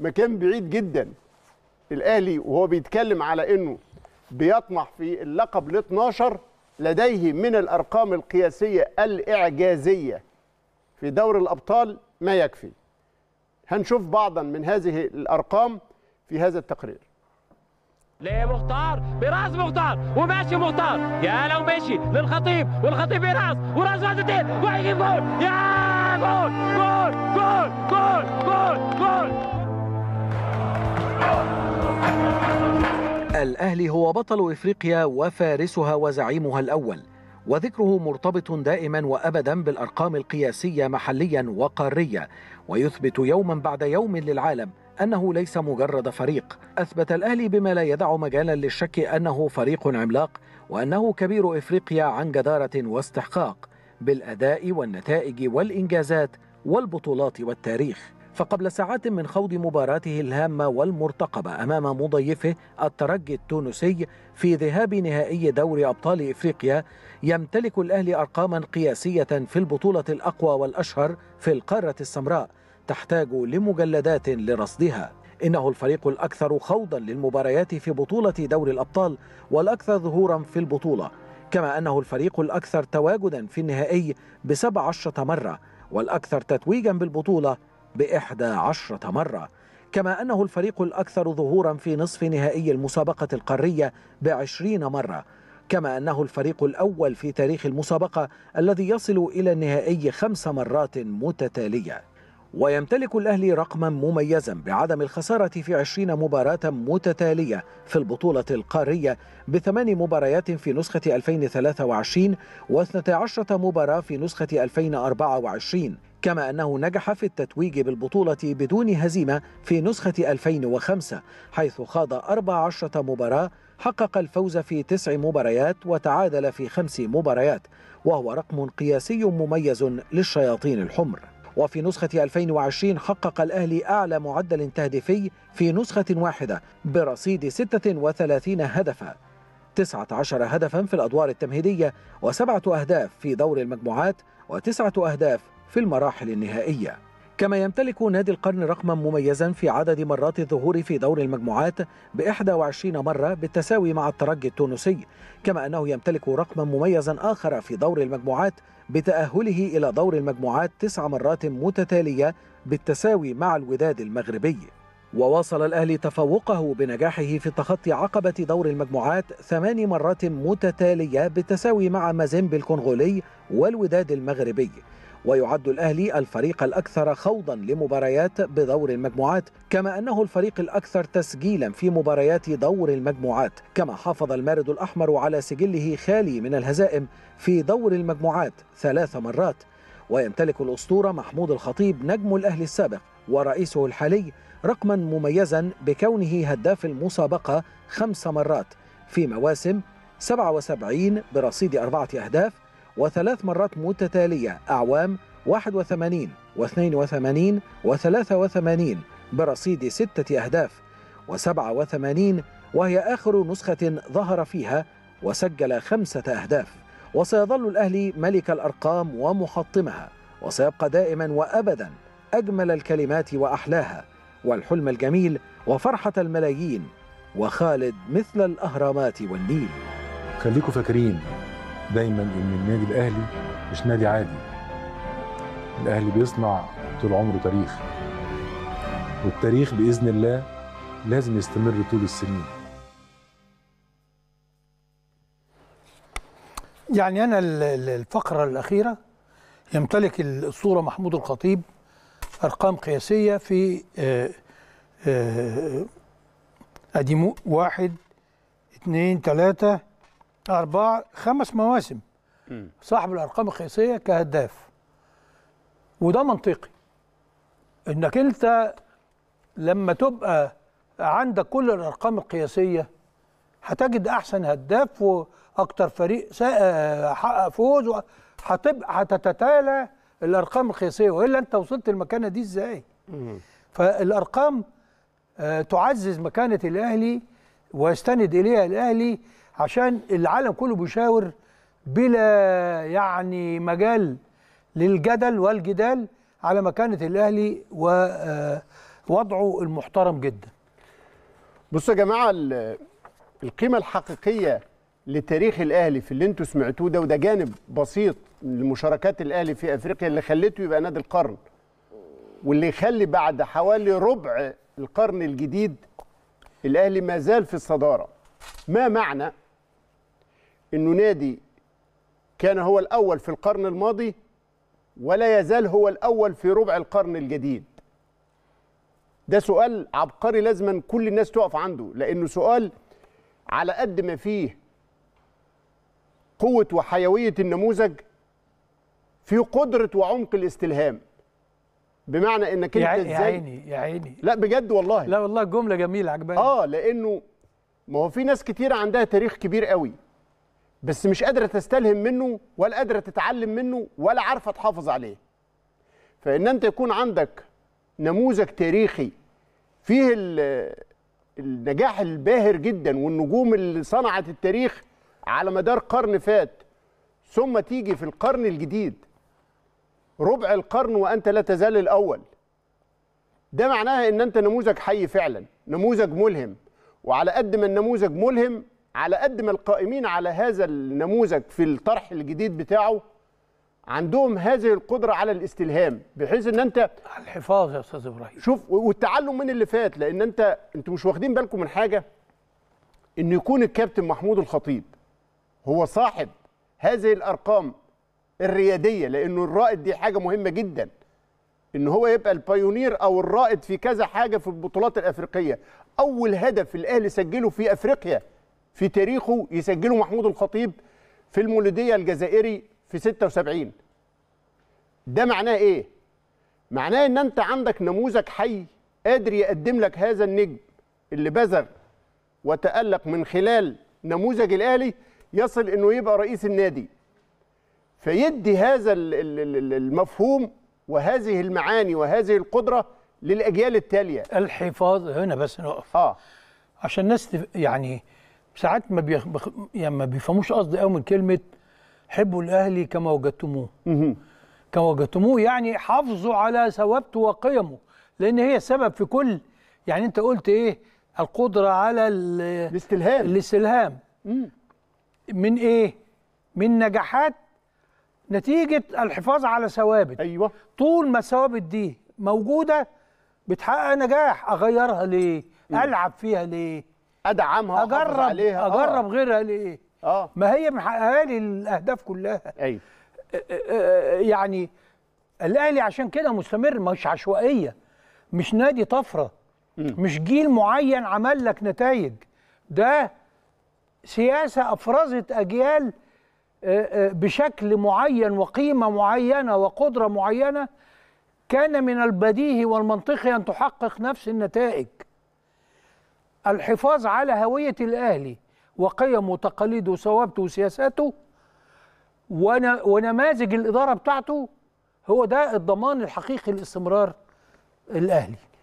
مكان بعيد جدا الاهلي وهو بيتكلم على انه بيطمح في اللقب ال 12 لديه من الارقام القياسيه الاعجازيه في دوري الابطال ما يكفي. هنشوف بعضا من هذه الارقام في هذا التقرير. ليه مختار براس مختار وماشي مختار يا لو ماشي للخطيب والخطيب يراس وراس وزتين وهيجيب جول يا جول جول جول جول جول جول, جول. الأهلي هو بطل إفريقيا وفارسها وزعيمها الأول وذكره مرتبط دائما وابدا بالارقام القياسيه محليا وقاريا ويثبت يوما بعد يوم للعالم انه ليس مجرد فريق اثبت الاهلي بما لا يدع مجالا للشك انه فريق عملاق وانه كبير افريقيا عن جداره واستحقاق بالاداء والنتائج والانجازات والبطولات والتاريخ فقبل ساعات من خوض مباراته الهامة والمرتقبة أمام مضيفه الترجي التونسي في ذهاب نهائي دوري أبطال إفريقيا يمتلك الأهلي أرقاما قياسية في البطولة الأقوى والأشهر في القارة السمراء تحتاج لمجلدات لرصدها إنه الفريق الأكثر خوضا للمباريات في بطولة دوري الأبطال والأكثر ظهورا في البطولة كما أنه الفريق الأكثر تواجدا في النهائي بسبع عشرة مرة والأكثر تتويجا بالبطولة بإحدى عشرة مرة كما أنه الفريق الأكثر ظهورا في نصف نهائي المسابقة القارية بعشرين مرة كما أنه الفريق الأول في تاريخ المسابقة الذي يصل إلى النهائي خمس مرات متتالية ويمتلك الأهلي رقما مميزا بعدم الخسارة في عشرين مباراة متتالية في البطولة القارية بثمان مباريات في نسخة 2023 و12 مباراة في نسخة 2024 كما أنه نجح في التتويج بالبطولة بدون هزيمة في نسخة 2005 حيث خاض 14 مباراة حقق الفوز في تسع مباريات وتعادل في خمس مباريات وهو رقم قياسي مميز للشياطين الحمر وفي نسخة 2020 حقق الأهلي أعلى معدل تهديفي في نسخة واحدة برصيد 36 هدفا 19 هدفا في الأدوار التمهيدية وسبعة أهداف في دور المجموعات وتسعة أهداف في المراحل النهائية كما يمتلك نادي القرن رقما مميزا في عدد مرات الظهور في دور المجموعات ب 21 مرة بالتساوي مع الترجي التونسي كما أنه يمتلك رقما مميزا آخر في دور المجموعات بتأهله إلى دور المجموعات تسع مرات متتالية بالتساوي مع الوداد المغربي وواصل الأهلي تفوقه بنجاحه في تخطي عقبة دور المجموعات ثماني مرات متتالية بالتساوي مع مازيمبي الكونغولي والوداد المغربي ويعد الأهلي الفريق الأكثر خوضا لمباريات بدور المجموعات كما أنه الفريق الأكثر تسجيلا في مباريات دور المجموعات كما حافظ المارد الأحمر على سجله خالي من الهزائم في دور المجموعات ثلاث مرات ويمتلك الأسطورة محمود الخطيب نجم الأهلي السابق ورئيسه الحالي رقما مميزا بكونه هداف المسابقة خمس مرات في مواسم 77 برصيد أربعة أهداف وثلاث مرات متتالية أعوام 81 و82 و83 برصيد ستة أهداف و87 وهي آخر نسخة ظهر فيها وسجل خمسة أهداف وسيظل الأهلي ملك الأرقام ومحطمها وسيبقى دائما وأبدا أجمل الكلمات وأحلاها والحلم الجميل وفرحة الملايين وخالد مثل الأهرامات والنيل خليكم فاكرين دايما ان النادي الاهلي مش نادي عادي الاهلي بيصنع طول عمره تاريخ والتاريخ باذن الله لازم يستمر طول السنين يعني انا الفقره الاخيره يمتلك الاسطوره محمود الخطيب ارقام قياسيه في آه، آه، آه، ادي واحد اثنين ثلاثه أربعة خمس مواسم صاحب الأرقام القياسية كهداف وده منطقي إنك أنت لما تبقى عندك كل الأرقام القياسية هتجد أحسن هداف وأكتر فريق آه، حقق فوز هتبقى هتتتالى الأرقام القياسية وإلا أنت وصلت المكانة دي إزاي؟ فالأرقام آه، تعزز مكانة الأهلي ويستند إليها الأهلي عشان العالم كله بيشاور بلا يعني مجال للجدل والجدال على مكانه الاهلي ووضعه آه، المحترم جدا بصوا يا جماعه القيمه الحقيقيه لتاريخ الاهلي في اللي انتوا سمعتوه ده وده جانب بسيط لمشاركات الاهلي في افريقيا اللي خلته يبقى نادي القرن واللي يخلي بعد حوالي ربع القرن الجديد الاهلي ما زال في الصداره ما معنى انه نادي كان هو الاول في القرن الماضي ولا يزال هو الاول في ربع القرن الجديد ده سؤال عبقري لازما كل الناس تقف عنده لانه سؤال على قد ما فيه قوه وحيويه النموذج في قدره وعمق الاستلهام بمعنى انك انت ازاي يا عيني يا عيني لا بجد والله لا والله جمله جميله عجباني اه لانه ما هو في ناس كتير عندها تاريخ كبير قوي بس مش قادره تستلهم منه ولا قادره تتعلم منه ولا عارفه تحافظ عليه فان انت يكون عندك نموذج تاريخي فيه النجاح الباهر جدا والنجوم اللي صنعت التاريخ على مدار قرن فات ثم تيجي في القرن الجديد ربع القرن وانت لا تزال الاول ده معناها ان انت نموذج حي فعلا نموذج ملهم وعلى قد ما النموذج ملهم على قد ما القائمين على هذا النموذج في الطرح الجديد بتاعه عندهم هذه القدرة على الاستلهام بحيث ان انت على الحفاظ يا استاذ ابراهيم شوف والتعلم من اللي فات لان انت انتوا مش واخدين بالكم من حاجة ان يكون الكابتن محمود الخطيب هو صاحب هذه الارقام الريادية لانه الرائد دي حاجة مهمة جدا ان هو يبقى البايونير او الرائد في كذا حاجة في البطولات الافريقية اول هدف الاهلي سجله في افريقيا في تاريخه يسجله محمود الخطيب في المولودية الجزائري في 76 ده معناه ايه؟ معناه ان انت عندك نموذج حي قادر يقدم لك هذا النجم اللي بذر وتألق من خلال نموذج الآلي يصل انه يبقى رئيس النادي فيدي هذا المفهوم وهذه المعاني وهذه القدرة للأجيال التالية الحفاظ هنا بس نقف آه. عشان الناس يعني ساعات ما بيخ... يعني ما بيفهموش قصدي قوي من كلمه حبوا الاهلي كما وجدتموه كما وجدتموه يعني حافظوا على ثوابته وقيمه لان هي سبب في كل يعني انت قلت ايه القدره على ال... الاستلهام الاستلهام من ايه من نجاحات نتيجه الحفاظ على ثوابت ايوه طول ما الثوابت دي موجوده بتحقق نجاح اغيرها ليه العب فيها ليه ادعمها اجرب عليها آه. اجرب آه. غيرها ليه؟ اه ما هي محققه لي الاهداف كلها ايوه يعني الاهلي عشان كده مستمر مش عشوائيه مش نادي طفره م. مش جيل معين عمل لك نتائج ده سياسه افرزت اجيال بشكل معين وقيمه معينه وقدره معينه كان من البديهي والمنطقي ان تحقق نفس النتائج الحفاظ على هوية الأهلي وقيمه وتقاليده وثوابته وسياساته ونماذج الإدارة بتاعته هو ده الضمان الحقيقي لاستمرار الأهلي